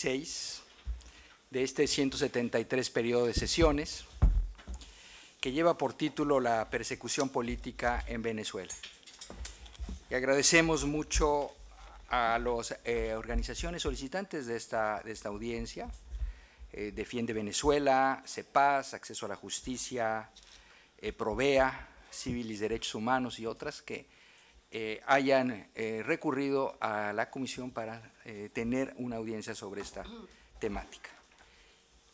de este 173 periodo de sesiones, que lleva por título La persecución política en Venezuela. Y agradecemos mucho a las eh, organizaciones solicitantes de esta, de esta audiencia, eh, Defiende Venezuela, CEPAS, Acceso a la Justicia, eh, Provea, civiles Derechos Humanos y otras que eh, hayan eh, recurrido a la comisión para eh, tener una audiencia sobre esta temática.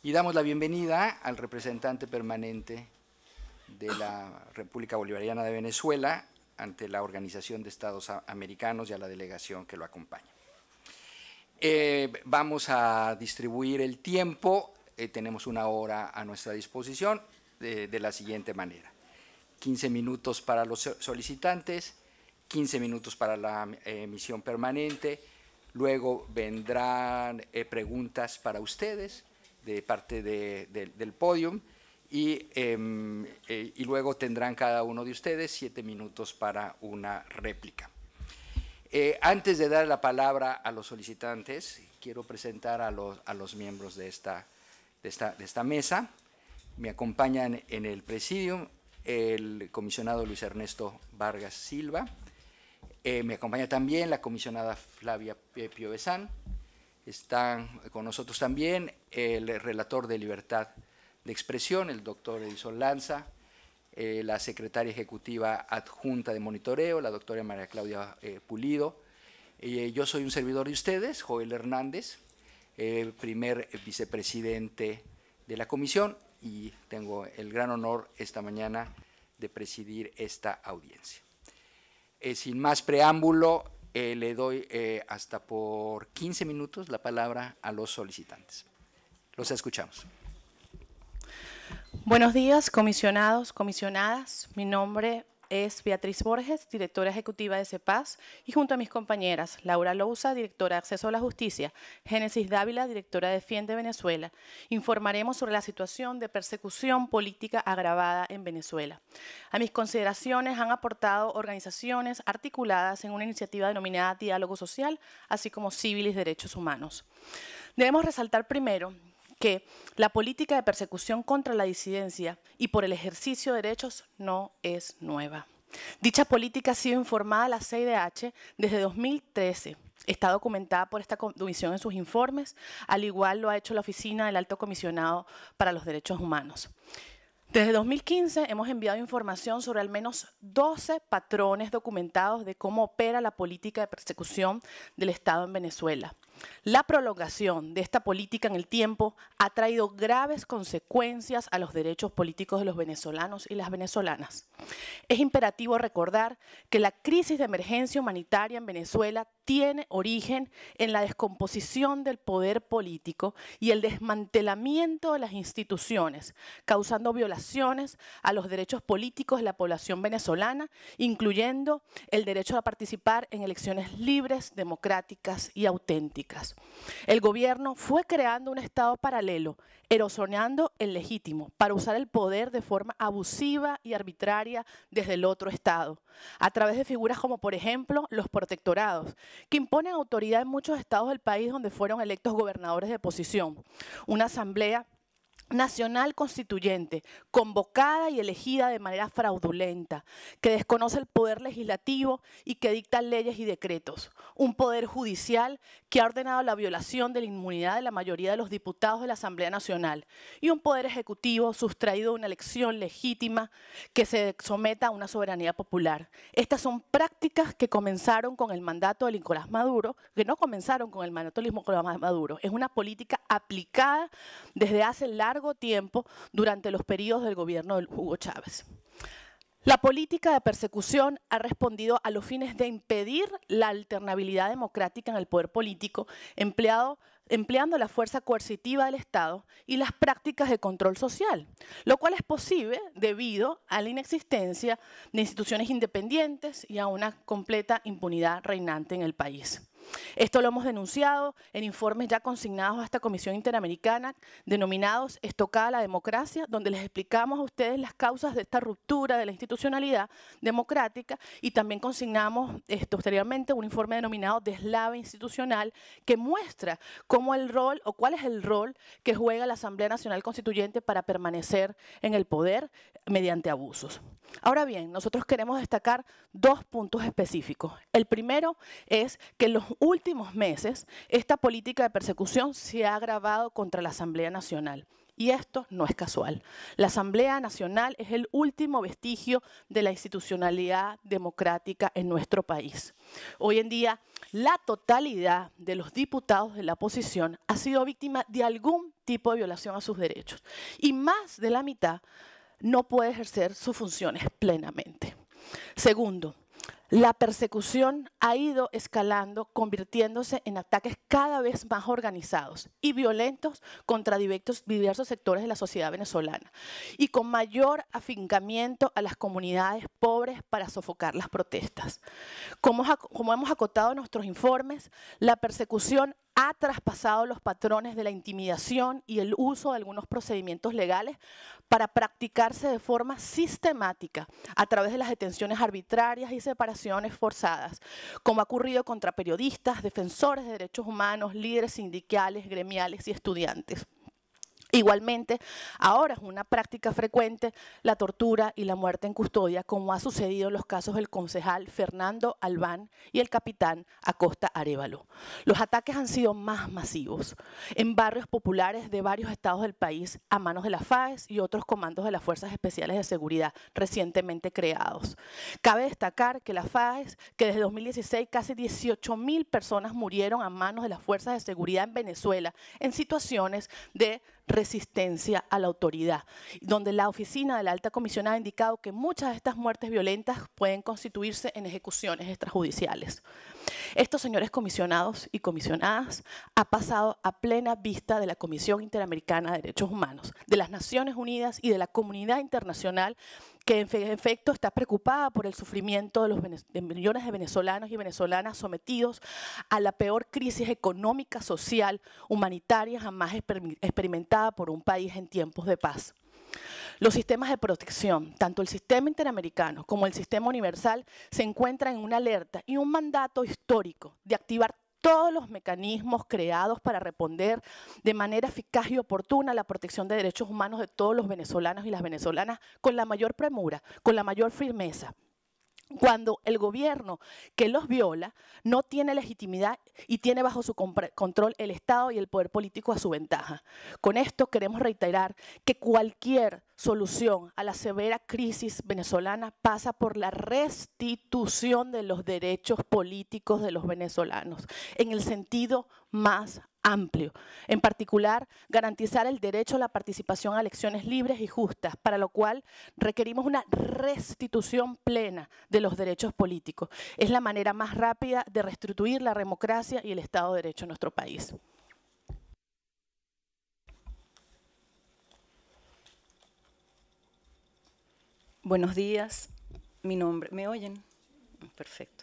Y damos la bienvenida al representante permanente de la República Bolivariana de Venezuela ante la Organización de Estados Americanos y a la delegación que lo acompaña. vamos a distribuir el tiempo, tenemos una hora a nuestra disposición de, de la siguiente manera. 15 minutos para los solicitantes, 15 minutos para la eh, emisión permanente, luego vendrán eh, preguntas para ustedes de parte del podium em, eh, y, luego tendrán cada uno de ustedes siete minutos para una réplica. antes de dar la palabra a los solicitantes, quiero presentar a los, miembros de esta, de, esta, de esta, mesa. Me acompañan en el presidium el comisionado Luis Ernesto Vargas Silva, eh, me acompaña también la comisionada Flavia Piovesan. Están con nosotros también el relator de libertad de expresión, el doctor Edison Lanza, eh, la secretaria ejecutiva adjunta de monitoreo, la doctora María Claudia eh, Pulido. yo soy un servidor de ustedes, Joel Hernández, primer vicepresidente de la comisión y tengo el gran honor esta mañana de presidir esta audiencia. Eh, sin más preámbulo, eh, le doy eh, hasta por 15 minutos la palabra a los solicitantes. Los escuchamos. Buenos días, comisionados, comisionadas. Mi nombre es Beatriz Borges, directora ejecutiva de CEPAS, y junto a mis compañeras Laura Lousa, directora de Acceso a la Justicia, Génesis Dávila, directora de Defiende Venezuela, informaremos sobre la situación de persecución política agravada en Venezuela. A mis consideraciones han aportado organizaciones articuladas en una iniciativa denominada Diálogo Social, así como civiles Derechos Humanos. Debemos resaltar primero que la política de persecución contra la disidencia y por el ejercicio de derechos no es nueva. Dicha política ha sido informada a la CIDH desde 2013. Está documentada por esta comisión en sus informes, al igual lo ha hecho la Oficina del Alto Comisionado para los Derechos Humanos. Desde 2015 hemos enviado información sobre al menos 12 patrones documentados de cómo opera la política de persecución del Estado en Venezuela. La prolongación de esta política en el tiempo ha traído graves consecuencias a los derechos políticos de los venezolanos y las venezolanas. Es imperativo recordar que la crisis de emergencia humanitaria en Venezuela tiene origen en la descomposición del poder político y el desmantelamiento de las instituciones, causando violaciones a los derechos políticos de la población venezolana, incluyendo el derecho a participar en elecciones libres, democráticas y auténticas. El gobierno fue creando un Estado paralelo, erosionando el legítimo, para usar el poder de forma abusiva y arbitraria desde el otro Estado, a través de figuras como, por ejemplo, los protectorados, que imponen autoridad en muchos estados del país donde fueron electos gobernadores de posición. Una asamblea Nacional Constituyente, convocada y elegida de manera fraudulenta, que desconoce el poder legislativo y que dicta leyes y decretos. Un poder judicial que ha ordenado la violación de la inmunidad de la mayoría de los diputados de la Asamblea Nacional. Y un poder ejecutivo sustraído de una elección legítima que se someta a una soberanía popular. Estas son prácticas que comenzaron con el mandato de Nicolás Maduro, que no comenzaron con el mandato de Nicolás Maduro. Es una política aplicada desde hace largo tiempo durante los periodos del gobierno de Hugo Chávez. La política de persecución ha respondido a los fines de impedir la alternabilidad democrática en el poder político, empleando la fuerza coercitiva del Estado y las prácticas de control social, lo cual es posible debido a la inexistencia de instituciones independientes y a una completa impunidad reinante en el país. Esto lo hemos denunciado en informes ya consignados a esta Comisión Interamericana, denominados Estocada la Democracia, donde les explicamos a ustedes las causas de esta ruptura de la institucionalidad democrática y también consignamos posteriormente un informe denominado Deslave Institucional, que muestra cómo el rol o cuál es el rol que juega la Asamblea Nacional Constituyente para permanecer en el poder mediante abusos. Ahora bien, nosotros queremos destacar dos puntos específicos. El primero es que en los últimos meses esta política de persecución se ha agravado contra la Asamblea Nacional. Y esto no es casual. La Asamblea Nacional es el último vestigio de la institucionalidad democrática en nuestro país. Hoy en día, la totalidad de los diputados de la oposición ha sido víctima de algún tipo de violación a sus derechos. Y más de la mitad no puede ejercer sus funciones plenamente. Segundo, la persecución ha ido escalando, convirtiéndose en ataques cada vez más organizados y violentos contra diversos, sectores de la sociedad venezolana y con mayor afincamiento a las comunidades pobres para sofocar las protestas. Como, hemos acotado en nuestros informes, la persecución ha traspasado los patrones de la intimidación y el uso de algunos procedimientos legales para practicarse de forma sistemática a través de las detenciones arbitrarias y separaciones forzadas, como ha ocurrido contra periodistas, defensores de derechos humanos, líderes sindicales, gremiales y estudiantes. Igualmente, ahora es una práctica frecuente la tortura y la muerte en custodia, como ha sucedido en los casos del concejal Fernando Albán y el capitán Acosta Arevalo. Los ataques han sido más masivos en barrios populares de varios estados del país a manos de las FAES y otros comandos de las Fuerzas Especiales de Seguridad recientemente creados. Cabe destacar que las FAES, que desde 2016 casi 18 mil personas murieron a manos de las Fuerzas de Seguridad en Venezuela en situaciones de resistencia a la autoridad, donde la oficina de la alta comisión ha indicado que muchas de estas muertes violentas pueden constituirse en ejecuciones extrajudiciales. Estos señores comisionados y comisionadas ha pasado a plena vista de la Comisión Interamericana de Derechos Humanos, de las Naciones Unidas y de la comunidad internacional que en efecto está preocupada por el sufrimiento de los millones de venezolanos y venezolanas sometidos a la peor crisis económica, social, humanitaria jamás experimentada por un país en tiempos de paz. Los sistemas de protección, tanto el sistema interamericano como el sistema universal, se encuentran en una alerta y un mandato histórico de activar todos los mecanismos creados para responder de manera eficaz y oportuna a la protección de derechos humanos de todos los venezolanos y las venezolanas con la mayor premura, con la mayor firmeza cuando el gobierno que los viola no tiene legitimidad y tiene bajo su control el Estado y el poder político a su ventaja. Con esto queremos reiterar que cualquier solución a la severa crisis venezolana pasa por la restitución de los derechos políticos de los venezolanos en el sentido más amplio. En particular, garantizar el derecho a la participación a elecciones libres y justas, para lo cual requerimos una restitución plena de los derechos políticos. Es la manera más rápida de restituir la democracia y el Estado de Derecho en nuestro país. Buenos días. Mi nombre, ¿me oyen? Perfecto.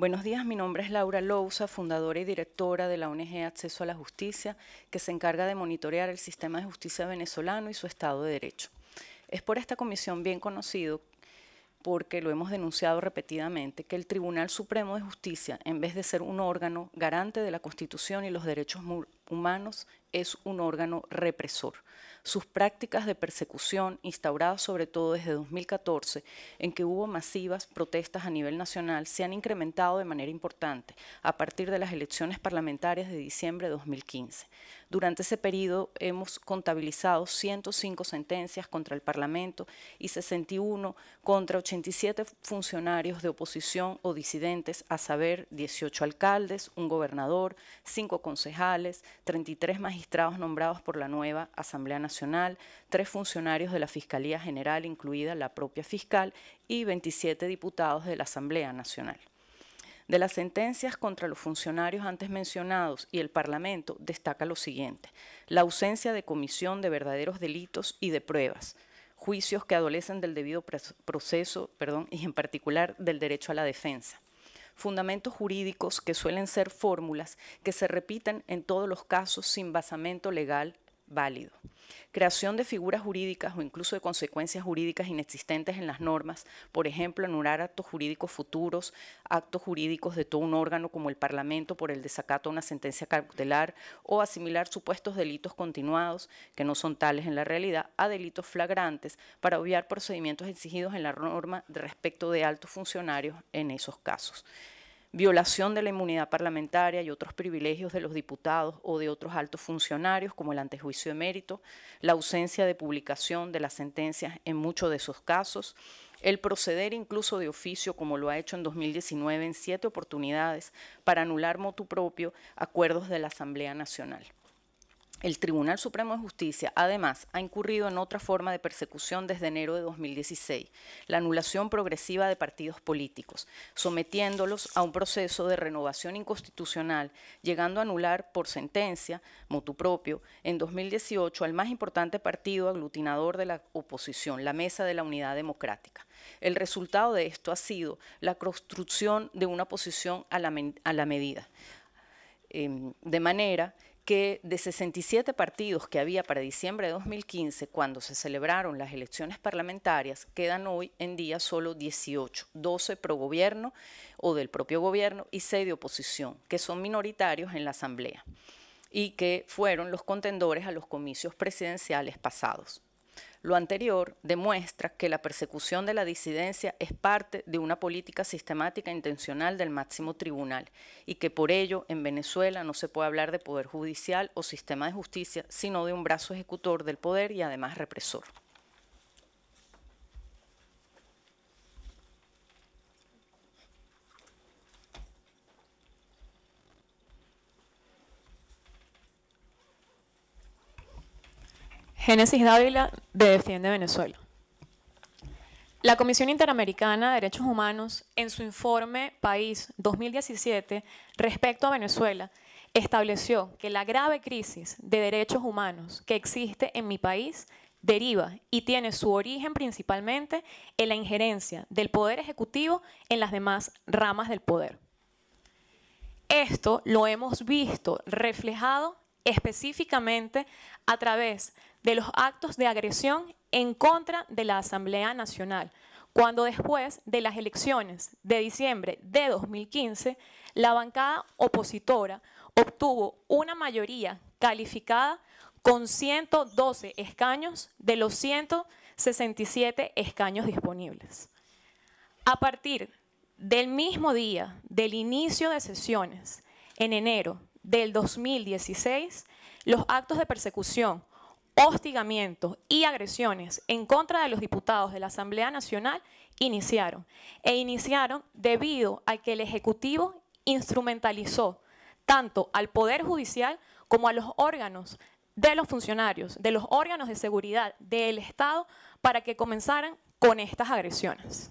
Buenos días, mi nombre es Laura Lousa, fundadora y directora de la ONG Acceso a la Justicia, que se encarga de monitorear el sistema de justicia venezolano y su Estado de Derecho. Es por esta comisión bien conocido porque lo hemos denunciado repetidamente, que el Tribunal Supremo de Justicia, en vez de ser un órgano garante de la Constitución y los derechos humanos, es un órgano represor sus prácticas de persecución, instauradas sobre todo desde 2014, en que hubo masivas protestas a nivel nacional, se han incrementado de manera importante a partir de las elecciones parlamentarias de diciembre de 2015. Durante ese periodo hemos contabilizado 105 sentencias contra el Parlamento y 61 contra 87 funcionarios de oposición o disidentes, a saber, 18 alcaldes, un gobernador, 5 concejales, 33 magistrados nombrados por la nueva Asamblea Nacional, 3 funcionarios de la Fiscalía General, incluida la propia fiscal, y 27 diputados de la Asamblea Nacional. De las sentencias contra los funcionarios antes mencionados y el Parlamento destaca lo siguiente, la ausencia de comisión de verdaderos delitos y de pruebas, juicios que adolecen del debido proceso perdón, y en particular del derecho a la defensa fundamentos jurídicos que suelen ser fórmulas que se repiten en todos los casos sin basamento legal válido. Creación de figuras jurídicas o incluso de consecuencias jurídicas inexistentes en las normas, por ejemplo, anular actos jurídicos futuros, actos jurídicos de todo un órgano como el Parlamento por el desacato a una sentencia cautelar o asimilar supuestos delitos continuados, que no son tales en la realidad, a delitos flagrantes para obviar procedimientos exigidos en la norma respecto de altos funcionarios en esos casos violación de la inmunidad parlamentaria y otros privilegios de los diputados o de otros altos funcionarios, como el antejuicio de mérito, la ausencia de publicación de las sentencias en muchos de esos casos, el proceder incluso de oficio, como lo ha hecho en 2019 en siete oportunidades, para anular motu propio acuerdos de la Asamblea Nacional. El Tribunal Supremo de Justicia, además, ha incurrido en otra forma de persecución desde enero de 2016, la anulación progresiva de partidos políticos, sometiéndolos a un proceso de renovación inconstitucional, llegando a anular por sentencia, motu propio, en 2018 al más importante partido aglutinador de la oposición, la Mesa de la Unidad Democrática. El resultado de esto ha sido la construcción de una oposición a la, medida, em, de manera que de 67 partidos que había para diciembre de 2015, cuando se celebraron las elecciones parlamentarias, quedan hoy en día solo 18, 12 pro gobierno o del propio gobierno y 6 de oposición, que son minoritarios en la Asamblea y que fueron los contendores a los comicios presidenciales pasados. Lo anterior demuestra que la persecución de la disidencia es parte de una política sistemática intencional del máximo tribunal y que por ello en Venezuela no se puede hablar de poder judicial o sistema de justicia, sino de un brazo ejecutor del poder y además represor. Génesis Dávila de Defiende Venezuela. La Comisión Interamericana de Derechos Humanos, en su informe País 2017 respecto a Venezuela, estableció que la grave crisis de derechos humanos que existe en mi país deriva y tiene su origen principalmente en la injerencia del Poder Ejecutivo en las demás ramas del poder. Esto lo hemos visto reflejado específicamente a través de los actos de agresión en contra de la Asamblea Nacional, cuando después de las elecciones de diciembre de 2015, la bancada opositora obtuvo una mayoría calificada con 112 escaños de los 167 escaños disponibles. A partir del mismo día del inicio de sesiones, en enero del 2016, los actos de persecución, hostigamiento y agresiones en contra de los diputados de la Asamblea Nacional iniciaron. E iniciaron debido a que el Ejecutivo instrumentalizó tanto al Poder Judicial como a los órganos de los funcionarios, de los órganos de seguridad del Estado, para que comenzaran con estas agresiones.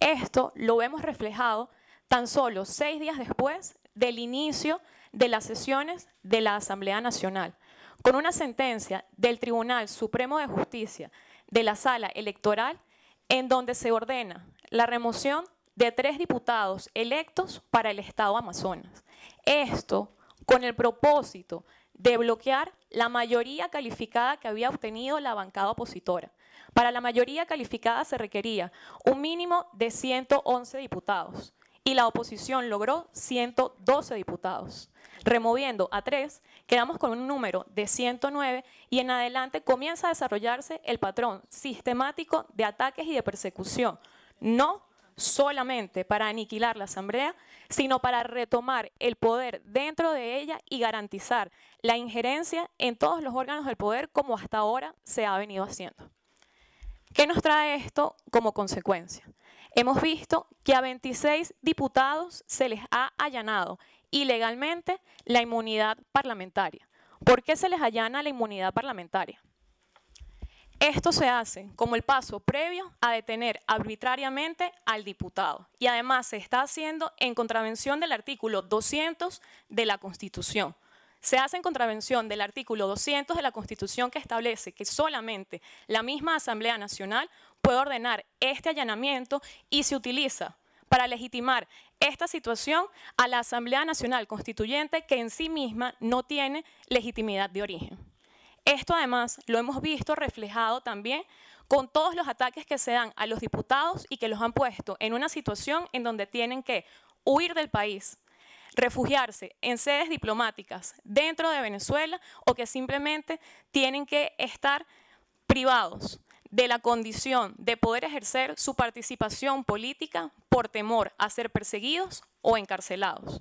Esto lo vemos reflejado tan solo seis días después del inicio de las sesiones de la Asamblea Nacional, con una sentencia del Tribunal Supremo de Justicia de la Sala Electoral, en donde se ordena la remoción de tres diputados electos para el Estado Amazonas. Esto con el propósito de bloquear la mayoría calificada que había obtenido la bancada opositora. Para la mayoría calificada se requería un mínimo de 111 diputados y la oposición logró 112 diputados removiendo a tres, quedamos con un número de 109 y en adelante comienza a desarrollarse el patrón sistemático de ataques y de persecución, no solamente para aniquilar la Asamblea, sino para retomar el poder dentro de ella y garantizar la injerencia en todos los órganos del poder como hasta ahora se ha venido haciendo. ¿Qué nos trae esto como consecuencia? Hemos visto que a 26 diputados se les ha allanado ilegalmente la inmunidad parlamentaria. ¿Por qué se les allana la inmunidad parlamentaria? Esto se hace como el paso previo a detener arbitrariamente al diputado y además se está haciendo en contravención del artículo 200 de la Constitución. Se hace en contravención del artículo 200 de la Constitución que establece que solamente la misma Asamblea Nacional puede ordenar este allanamiento y se utiliza para legitimar esta situación a la Asamblea Nacional Constituyente que en sí misma no tiene legitimidad de origen. Esto además lo hemos visto reflejado también con todos los ataques que se dan a los diputados y que los han puesto en una situación en donde tienen que huir del país, refugiarse en sedes diplomáticas dentro de Venezuela o que simplemente tienen que estar privados de la condición de poder ejercer su participación política por temor a ser perseguidos o encarcelados.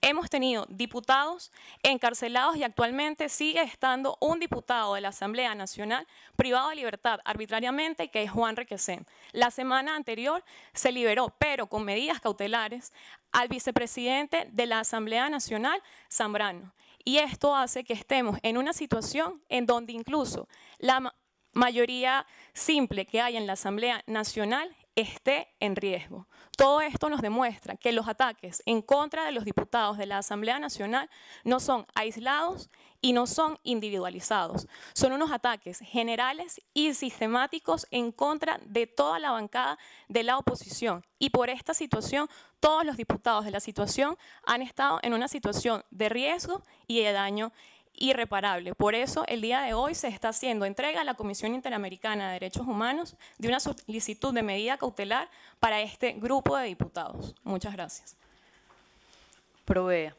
Hemos tenido diputados encarcelados y actualmente sigue estando un diputado de la Asamblea Nacional privado de libertad arbitrariamente, que es Juan Requesén. La semana anterior se liberó, pero con medidas cautelares, al vicepresidente de la Asamblea Nacional, Zambrano. Y esto hace que estemos en una situación en donde incluso la mayoría simple que hay en la Asamblea Nacional esté en riesgo. Todo esto nos demuestra que los ataques en contra de los diputados de la Asamblea Nacional no son aislados y no son individualizados. Son unos ataques generales y sistemáticos en contra de toda la bancada de la oposición. Y por esta situación, todos los diputados de la situación han estado en una situación de riesgo y de daño irreparable. Por eso, el día de hoy se está haciendo entrega a la Comisión Interamericana de Derechos Humanos de una solicitud de medida cautelar para este grupo de diputados. Muchas gracias. Provea.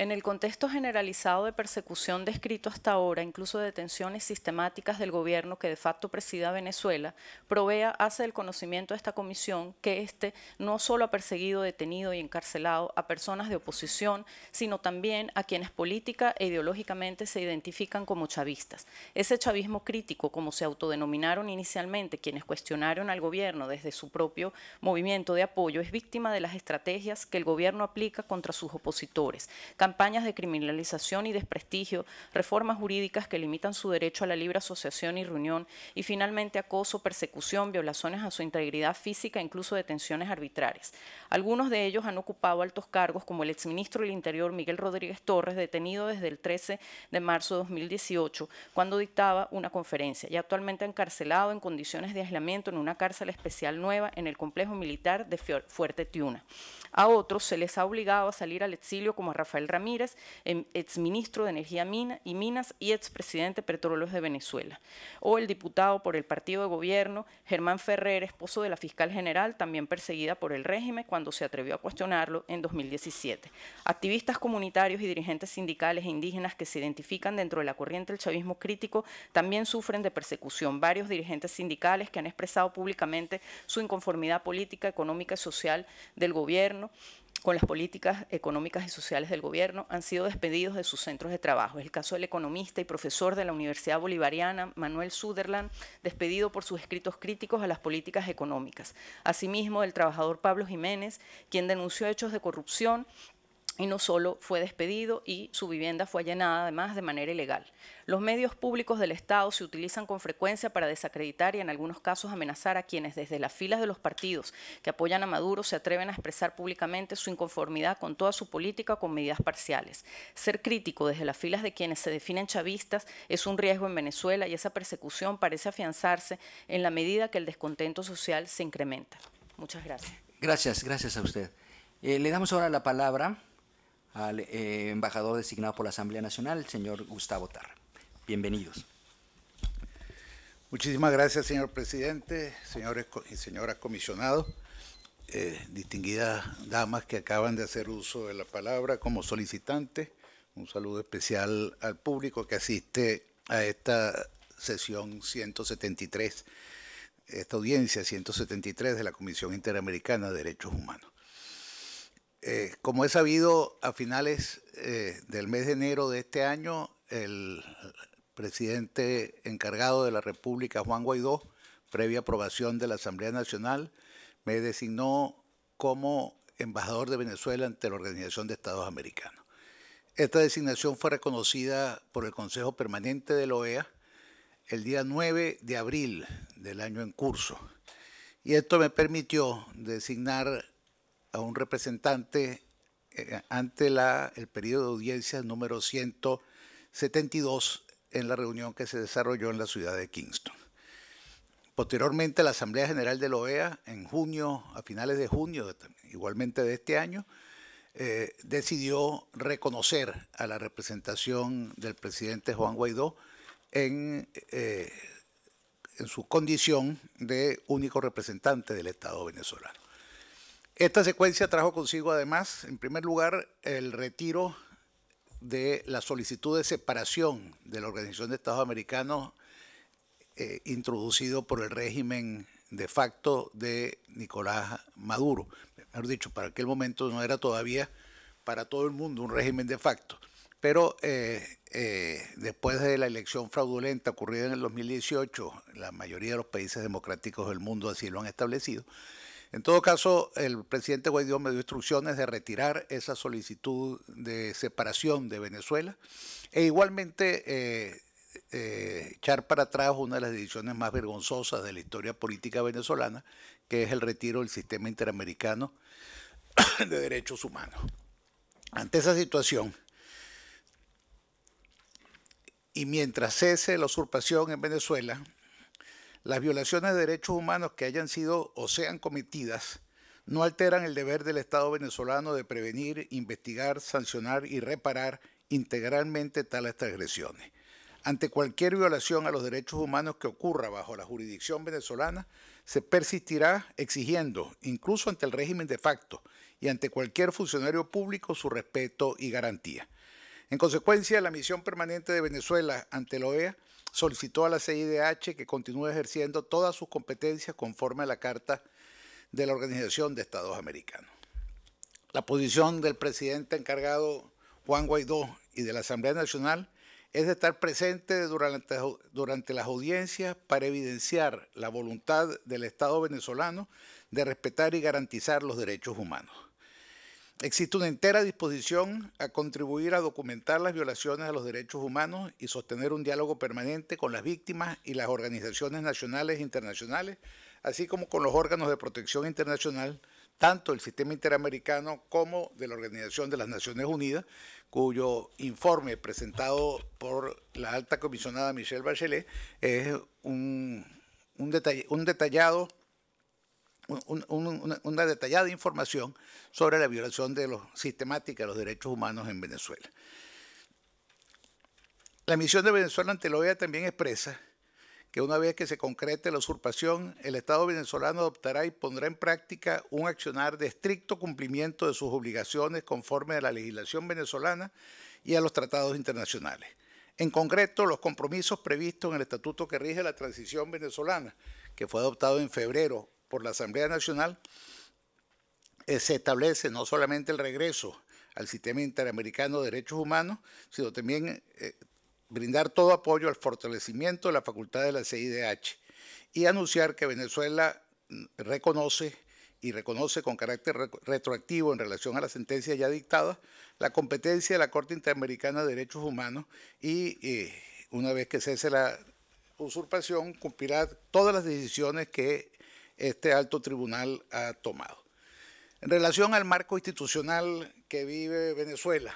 En el contexto generalizado de persecución descrito hasta ahora, incluso de detenciones sistemáticas del gobierno que de facto presida Venezuela, Provea hace el conocimiento de esta comisión que éste no solo ha perseguido, detenido y encarcelado a personas de oposición, sino también a quienes política e ideológicamente se identifican como chavistas. Ese chavismo crítico, como se autodenominaron inicialmente quienes cuestionaron al gobierno desde su propio movimiento de apoyo, es víctima de las estrategias que el gobierno aplica contra sus opositores campañas de criminalización y desprestigio, reformas jurídicas que limitan su derecho a la libre asociación y reunión, y finalmente acoso, persecución, violaciones a su integridad física, e incluso detenciones arbitrarias. Algunos de ellos han ocupado altos cargos, como el exministro del Interior Miguel Rodríguez Torres, detenido desde el 13 de marzo de 2018, cuando dictaba una conferencia, y actualmente encarcelado en condiciones de aislamiento en una cárcel especial nueva en el complejo militar de Fuerte Tiuna. A otros se les ha obligado a salir al exilio, como a Rafael Ramírez, em, ministro de Energía Mina y Minas y expresidente Petróleos de Venezuela. O el diputado por el partido de gobierno, Germán Ferrer, esposo de la fiscal general, también perseguida por el régimen cuando se atrevió a cuestionarlo en 2017. Activistas comunitarios y dirigentes sindicales e indígenas que se identifican dentro de la corriente del chavismo crítico también sufren de persecución. Varios dirigentes sindicales que han expresado públicamente su inconformidad política, económica y social del gobierno con las políticas económicas y sociales del gobierno han sido despedidos de sus centros de trabajo. Es el caso del economista y profesor de la Universidad Bolivariana, Manuel Sutherland, despedido por sus escritos críticos a las políticas económicas. Asimismo, el trabajador Pablo Jiménez, quien denunció hechos de corrupción y no solo fue despedido y su vivienda fue allanada además de manera ilegal. Los medios públicos del Estado se utilizan con frecuencia para desacreditar y en algunos casos amenazar a quienes desde las filas de los partidos que apoyan a Maduro se atreven a expresar públicamente su inconformidad con toda su política con medidas parciales. Ser crítico desde las filas de quienes se definen chavistas es un riesgo en Venezuela y esa persecución parece afianzarse en la medida que el descontento social se incrementa. Muchas gracias. Gracias, gracias a usted. Eh, le damos ahora la palabra al eh, embajador designado por la Asamblea Nacional, señor Gustavo Tarra. Bienvenidos. Muchísimas gracias, señor presidente, señores y señoras comisionados, eh, distinguidas damas que acaban de hacer uso de la palabra como solicitantes. Un saludo especial al público que asiste a esta sesión 173, esta audiencia 173 de la Comisión Interamericana de Derechos Humanos. Eh, como he sabido, a finales eh, del mes de enero de este año, el presidente encargado de la República, Juan Guaidó, previa aprobación de la Asamblea Nacional, me designó como embajador de Venezuela ante la Organización de Estados Americanos. Esta designación fue reconocida por el Consejo Permanente de la OEA el día 9 de abril del año en curso. Y esto me permitió designar a un representante eh, ante la, el periodo de audiencia número 172 en la reunión que se desarrolló en la ciudad de Kingston. Posteriormente, la Asamblea General de la OEA, en junio, a finales de junio, igualmente de este año, eh, decidió reconocer a la representación del presidente Juan Guaidó en, eh, en su condición de único representante del Estado venezolano. Esta secuencia trajo consigo además, en primer lugar, el retiro de la solicitud de separación de la Organización de Estados Americanos eh, introducido por el régimen de facto de Nicolás Maduro. Mejor dicho, para aquel momento no era todavía para todo el mundo un régimen de facto. Pero eh, eh, después de la elección fraudulenta ocurrida en el 2018, la mayoría de los países democráticos del mundo así lo han establecido, en todo caso, el presidente Guaidó me dio instrucciones de retirar esa solicitud de separación de Venezuela e igualmente eh, eh, echar para atrás una de las decisiones más vergonzosas de la historia política venezolana, que es el retiro del sistema interamericano de derechos humanos. Ante esa situación, y mientras cese la usurpación en Venezuela, las violaciones de derechos humanos que hayan sido o sean cometidas no alteran el deber del Estado venezolano de prevenir, investigar, sancionar y reparar integralmente tales agresiones Ante cualquier violación a los derechos humanos que ocurra bajo la jurisdicción venezolana, se persistirá exigiendo, incluso ante el régimen de facto y ante cualquier funcionario público, su respeto y garantía. En consecuencia, la misión permanente de Venezuela ante la OEA solicitó a la CIDH que continúe ejerciendo todas sus competencias conforme a la Carta de la Organización de Estados Americanos. La posición del presidente encargado Juan Guaidó y de la Asamblea Nacional es de estar presente durante, durante las audiencias para evidenciar la voluntad del Estado venezolano de respetar y garantizar los derechos humanos. Existe una entera disposición a contribuir a documentar las violaciones a los derechos humanos y sostener un diálogo permanente con las víctimas y las organizaciones nacionales e internacionales, así como con los órganos de protección internacional, tanto el sistema interamericano como de la Organización de las Naciones Unidas, cuyo informe presentado por la alta comisionada Michelle Bachelet es un, un, un detallado una, detallada información sobre la violación de los, sistemática de los derechos humanos en Venezuela. La misión de Venezuela ante la OEA también expresa que una vez que se concrete la usurpación, el Estado venezolano adoptará y pondrá en práctica un accionar de estricto cumplimiento de sus obligaciones conforme a la legislación venezolana y a los tratados internacionales. En concreto, los compromisos previstos en el estatuto que rige la transición venezolana, que fue adoptado en febrero por la Asamblea Nacional, eh, se establece no solamente el regreso al sistema interamericano de derechos humanos, sino también eh, brindar todo apoyo al fortalecimiento de la facultad de la CIDH y anunciar que Venezuela mm, reconoce y reconoce con carácter retroactivo en relación a la sentencia ya dictada la competencia de la Corte Interamericana de Derechos Humanos y eh, una vez que cese la usurpación cumplirá todas las decisiones que este alto tribunal ha tomado. En relación al marco institucional que vive Venezuela,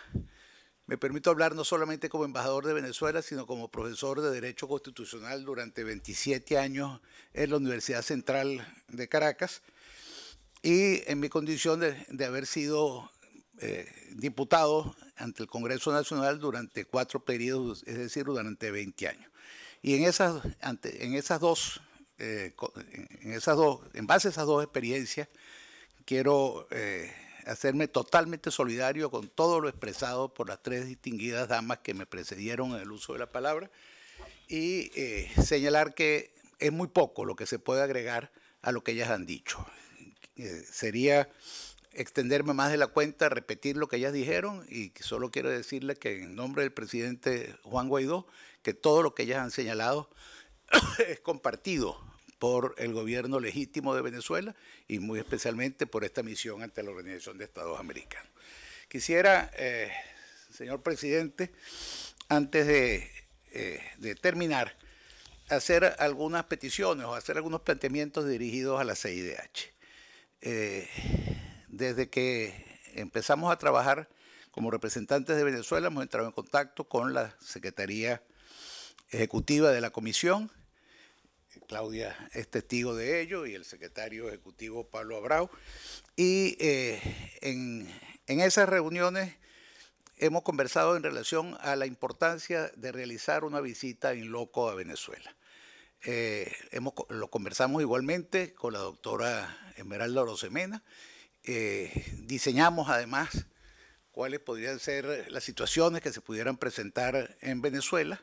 me permito hablar no solamente como embajador de Venezuela, sino como profesor de Derecho Constitucional durante 27 años en la Universidad Central de Caracas y en mi condición de, haber sido eh, diputado ante el Congreso Nacional durante cuatro periodos, es decir, durante 20 años. Y en esas, en esas dos eh, en, esas dos, en base a esas dos experiencias, quiero eh, hacerme totalmente solidario con todo lo expresado por las tres distinguidas damas que me precedieron en el uso de la palabra y eh, señalar que es muy poco lo que se puede agregar a lo que ellas han dicho. sería extenderme más de la cuenta, repetir lo que ellas dijeron y solo quiero decirle que en nombre del presidente Juan Guaidó, que todo lo que ellas han señalado es compartido por el gobierno legítimo de Venezuela y muy especialmente por esta misión ante la Organización de Estados Americanos. Quisiera, eh, señor presidente, antes eh, de, terminar, hacer algunas peticiones o hacer algunos planteamientos dirigidos a la CIDH. Eh, desde que empezamos a trabajar como representantes de Venezuela, hemos entrado en contacto con la Secretaría ejecutiva de la comisión. Claudia es testigo de ello y el secretario ejecutivo Pablo Abrao. Y eh, en, esas reuniones hemos conversado en relación a la importancia de realizar una visita en loco a Venezuela. Eh, hemos, lo conversamos igualmente con la doctora Esmeralda Rosemena. Eh, diseñamos además cuáles podrían ser las situaciones que se pudieran presentar en Venezuela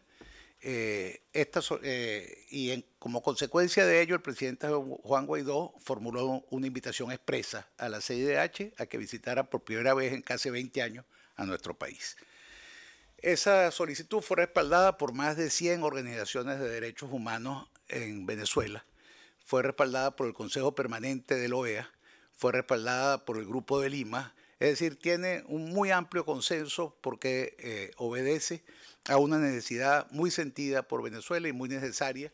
eh, eh, y como consecuencia de ello, el presidente Juan Guaidó formuló una invitación expresa a la CIDH a que visitara por primera vez en casi 20 años a nuestro país. Esa solicitud fue respaldada por más de 100 organizaciones de derechos humanos en Venezuela, fue respaldada por el Consejo Permanente de la e OEA, fue respaldada por el Grupo de Lima, es decir, tiene un muy amplio consenso porque eh, obedece a una necesidad muy sentida por Venezuela y muy necesaria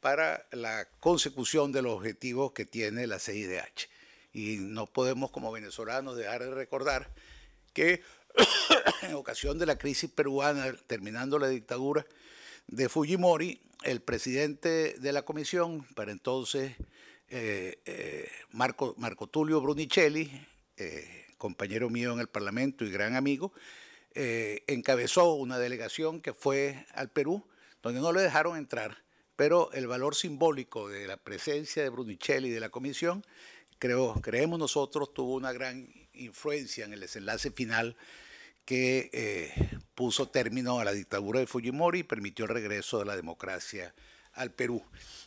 para la consecución de los objetivos que tiene la CIDH. Y no podemos como venezolanos dejar de recordar que en ocasión de la crisis peruana, terminando la dictadura de Fujimori, el presidente de la comisión, para entonces eh, eh, Marco, Marco, Tulio Brunicelli, eh, compañero mío en el Parlamento y gran amigo, eh, encabezó una delegación que fue al Perú, donde no le dejaron entrar, pero el valor simbólico de la presencia de Brunicelli y de la comisión, creemos nosotros, tuvo una gran influencia en el desenlace final que eh, puso término a la dictadura de Fujimori y permitió el regreso de la democracia al Perú.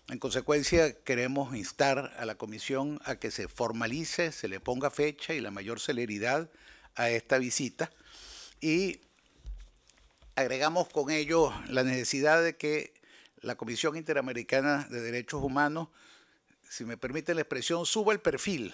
En consecuencia, queremos instar a la comisión a que se formalice, se le ponga fecha y la mayor celeridad a esta visita y agregamos con ello la necesidad de que la Comisión Interamericana de Derechos Humanos, si me permite la expresión, suba el perfil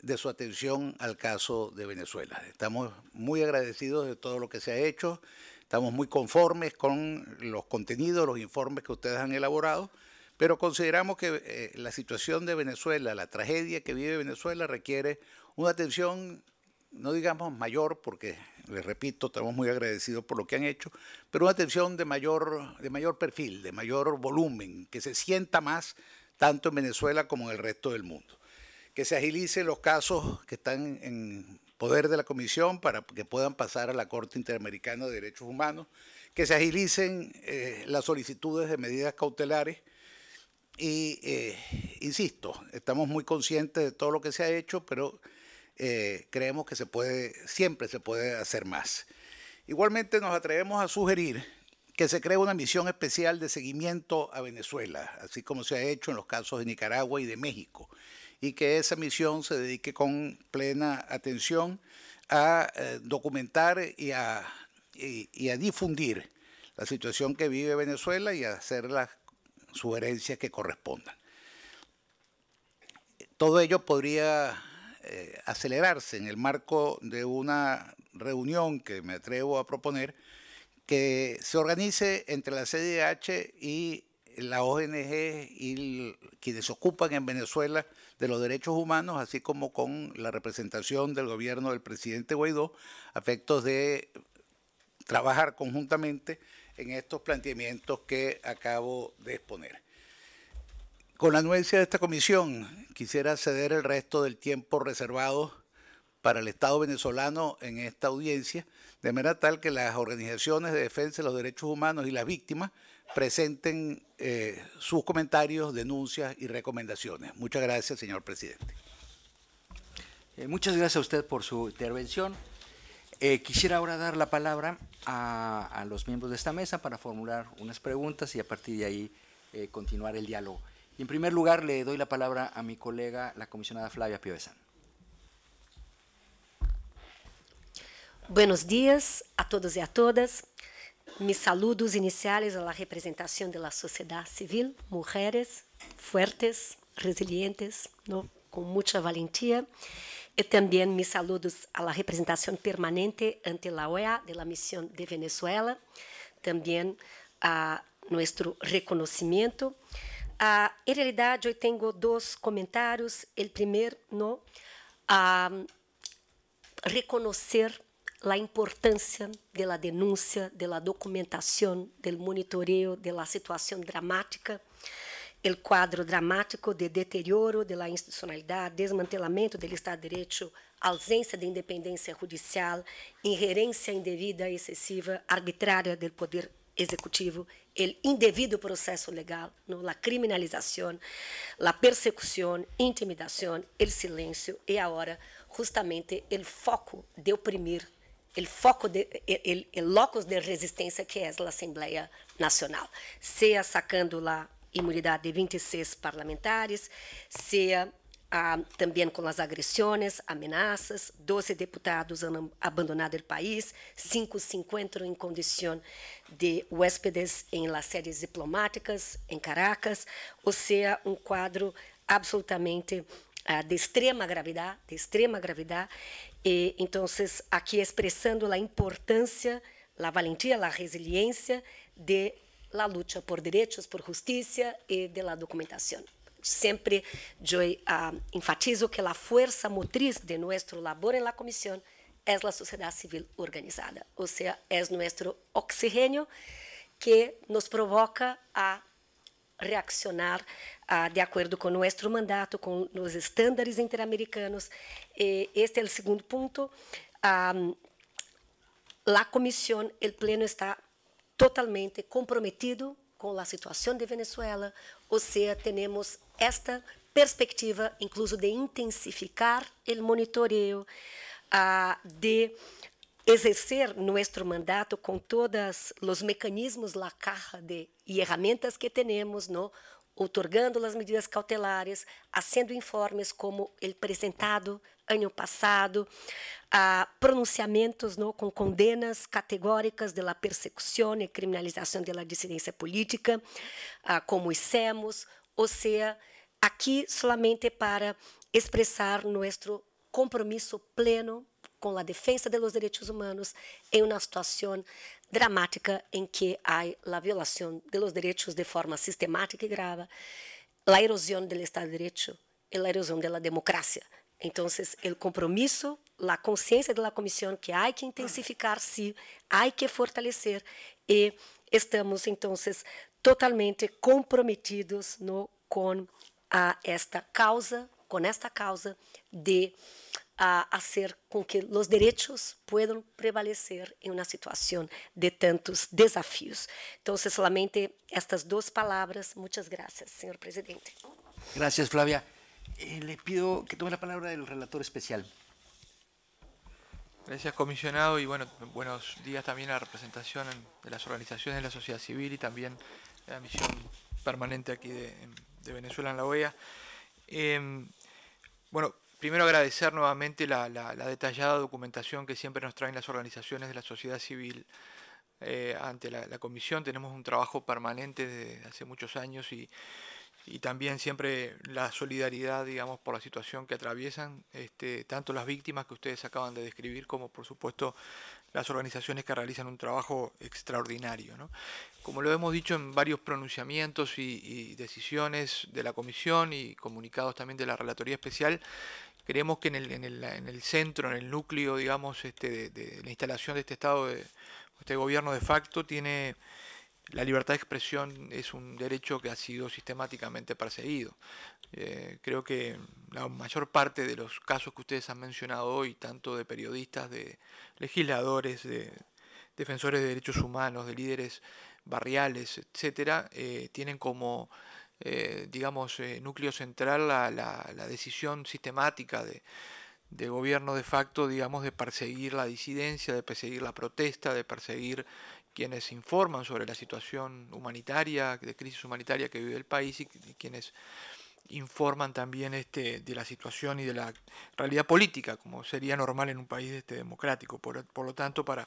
de su atención al caso de Venezuela. Estamos muy agradecidos de todo lo que se ha hecho, estamos muy conformes con los contenidos, los informes que ustedes han elaborado, pero consideramos que eh, la situación de Venezuela, la tragedia que vive Venezuela requiere una atención no digamos mayor, porque les repito, estamos muy agradecidos por lo que han hecho, pero una atención de mayor, de mayor perfil, de mayor volumen, que se sienta más tanto en Venezuela como en el resto del mundo. Que se agilicen los casos que están en poder de la Comisión para que puedan pasar a la Corte Interamericana de Derechos Humanos, que se agilicen eh, las solicitudes de medidas cautelares y, eh, insisto, estamos muy conscientes de todo lo que se ha hecho, pero eh, creemos que se puede, siempre se puede hacer más. Igualmente nos atrevemos a sugerir que se cree una misión especial de seguimiento a Venezuela, así como se ha hecho en los casos de Nicaragua y de México, y que esa misión se dedique con plena atención a eh, documentar y a, y, a difundir la situación que vive Venezuela y hacer las sugerencias que correspondan. Todo ello podría eh, acelerarse en el marco de una reunión que me atrevo a proponer, que se organice entre la CDH y la ONG y quienes ocupan en Venezuela de los derechos humanos, así como con la representación del gobierno del presidente Guaidó, a de trabajar conjuntamente en estos planteamientos que acabo de exponer. Con la anuencia de esta comisión, quisiera ceder el resto del tiempo reservado para el Estado venezolano en esta audiencia, de manera tal que las organizaciones de defensa de los derechos humanos y las víctimas presenten eh, sus comentarios, denuncias y recomendaciones. Muchas gracias, señor presidente. Eh, muchas gracias a usted por su intervención. Eh, quisiera ahora dar la palabra a, los miembros de esta mesa para formular unas preguntas y a partir de ahí continuar el diálogo en primer lugar le doy la palabra a mi colega, la comisionada Flavia Piovesan. Buenos días a todos y a todas. Mis saludos iniciales a la representación de la sociedad civil, mujeres fuertes, resilientes, ¿no? con mucha valentía. Y también mis saludos a la representación permanente ante la OEA de la misión de Venezuela. También a nuestro reconocimiento. Ah, em realidade, eu tenho dois comentários. O primeiro, no, ah, reconhecer a importância da denúncia, da documentação, do monitoreo, da situação dramática, o quadro dramático de deterioro da institucionalidade, desmantelamento do Estado de Direito, ausência de independência judicial, ingerência indevida, excessiva, arbitrária do poder executivo o indevido processo legal, no, la criminalização, la persecução, intimidação, o silêncio e agora justamente o foco de oprimir, o foco de el, locus de resistência que é a Assembleia Nacional, seja sacando lá imunidade de 26 parlamentares, seja ah, também com as agressões, ameaças, 12 deputados han abandonado o país, cinco se encontram em condição de huéspedes em las sedes diplomáticas em Caracas, ou seja, um quadro absolutamente ah, de extrema gravidade, de extrema gravidade. E, então, aqui expressando a importância, a valentia, a resiliência de la lucha por direitos, por justiça e de la documentação sempre eu, uh, ah, enfatizo que a força motriz de nosso labor em la comissão é a sociedade civil organizada, ou seja, é nosso oxigênio que nos provoca a reaccionar uh, de acordo com nosso mandato, com os estándares interamericanos. Eh, este é o segundo ponto. Um, a comissão, o pleno está totalmente comprometido com a situação de Venezuela, ou seja, temos esta perspectiva, incluso de intensificar o monitoreio, ah, de exercer nosso mandato com todos os mecanismos la caja de e ferramentas que temos, no otorgando as medidas cautelares, fazendo informes como ele apresentado ano passado, ah, pronunciamentos no, com condenas categóricas de la persecução e criminalização da dissidência política, ah, como hicemos, ou seja, aqui somente para expressar nosso compromisso pleno com a defesa dos de direitos humanos em uma situação dramática em que há a violação dos direitos de forma sistemática e grave, a erosão do Estado de Direito e a erosão da democracia. Então, o compromisso, a consciência da comissão que há que intensificar-se, há que fortalecer e estamos então totalmente comprometidos no, a, esta causa, con esta causa de hacer con que los derechos puedan prevalecer en una situación de tantos desafíos. Entonces, solamente estas dos palabras. Muchas gracias, señor presidente. Gracias, Flavia. Eh, le pido que tome la palabra del relator especial. Gracias, comisionado, y bueno, buenos días también a la representación de las organizaciones de la sociedad civil y también la misión permanente aquí de, Venezuela en la OEA. Em, bueno, primero agradecer nuevamente la, detallada documentación que siempre nos traen las organizaciones de la sociedad civil eh, ante la, comisión. Tenemos un trabajo permanente desde hace muchos años y, también siempre la solidaridad, digamos, por la situación que atraviesan, este, tanto las víctimas que ustedes acaban de describir como, por supuesto, las organizaciones que realizan un trabajo extraordinario. Como lo hemos dicho en varios pronunciamientos y, decisiones de la Comisión y comunicados también de la Relatoría Especial, creemos que en el, centro, en el núcleo, digamos, este, de, la instalación de este Estado, de este gobierno de facto, tiene la libertad de expresión es un derecho que ha sido sistemáticamente perseguido. Eh, creo que la mayor parte de los casos que ustedes han mencionado hoy, tanto de periodistas, de legisladores, de defensores de derechos humanos, de líderes barriales, etcétera, eh, tienen como eh, digamos núcleo central la, la, la decisión sistemática de, de gobierno de facto, digamos, de perseguir la disidencia, de perseguir la protesta, de perseguir quienes informan sobre la situación humanitaria, de crisis humanitaria que vive el país y, quienes informan también este, de la situación y de la realidad política, como sería normal en un país este, democrático. Por, lo tanto, para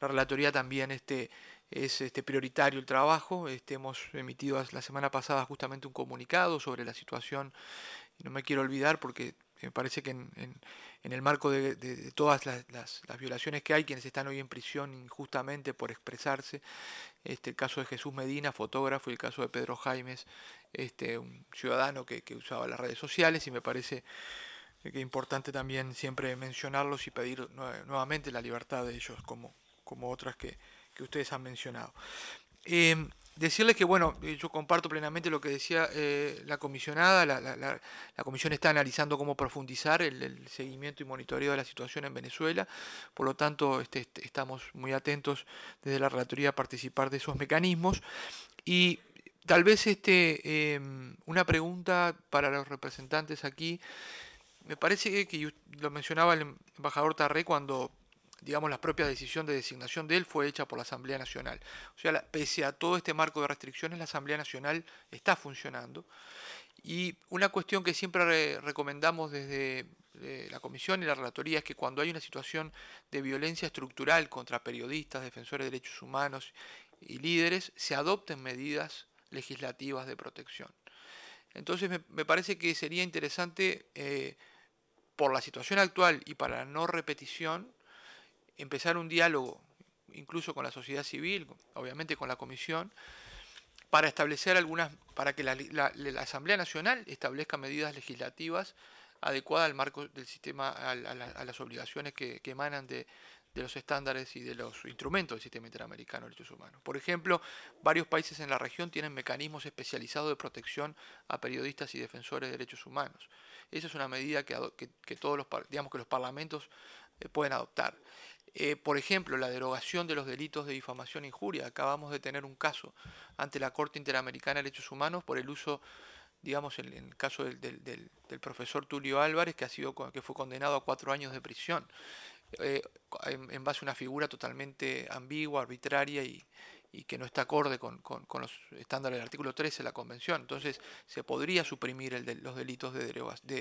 la relatoría también este, es este, prioritario el trabajo. Este, hemos emitido la semana pasada justamente un comunicado sobre la situación, no me quiero olvidar porque me parece que en, el marco de, todas las, violaciones que hay, quienes están hoy en prisión injustamente por expresarse, este, el caso de Jesús Medina, fotógrafo, y el caso de Pedro Jaimes, este, un ciudadano que, usaba las redes sociales y me parece que es importante también siempre mencionarlos y pedir nuevamente la libertad de ellos como, como otras que, ustedes han mencionado. Em, decirles que, bueno, eh, yo comparto plenamente lo que decía eh, la comisionada, la, comisión está analizando cómo profundizar el, seguimiento y monitoreo de la situación en Venezuela, por lo tanto este, estamos muy atentos desde la Relatoría a participar de esos mecanismos y Tal vez este, em, una pregunta para los representantes aquí. Me parece que lo mencionaba el embajador Tarré cuando, digamos, la propia decisión de designación de él fue hecha por la Asamblea Nacional. O sea, pese a todo este marco de restricciones, la Asamblea Nacional está funcionando. Y una cuestión que siempre recomendamos desde eh, la Comisión y la Relatoría es que cuando hay una situación de violencia estructural contra periodistas, defensores de derechos humanos y líderes, se adopten medidas legislativas de protección. Entonces me, parece que sería interesante, eh, por la situación actual y para no repetición, empezar un diálogo, incluso con la sociedad civil, obviamente con la comisión, para establecer algunas, para que la, Asamblea Nacional establezca medidas legislativas adecuadas al marco del sistema, a, las obligaciones que, que emanan de, de los estándares y de los instrumentos del sistema interamericano de derechos humanos. Por ejemplo, varios países en la región tienen mecanismos especializados de protección a periodistas y defensores de derechos humanos. Esa es una medida que, todos los, digamos que los parlamentos eh, pueden adoptar. Eh, por ejemplo, la derogación de los delitos de difamación e injuria. Acabamos de tener un caso ante la Corte Interamericana de Derechos Humanos por el uso, digamos, en, el caso del, profesor Tulio Álvarez, que, ha sido, que fue condenado a cuatro años de prisión. Eh, en, base a una figura totalmente ambigua, arbitraria y, que no está acorde con, los estándares del artículo 13 de la Convención. Entonces se podría suprimir el de, los delitos de,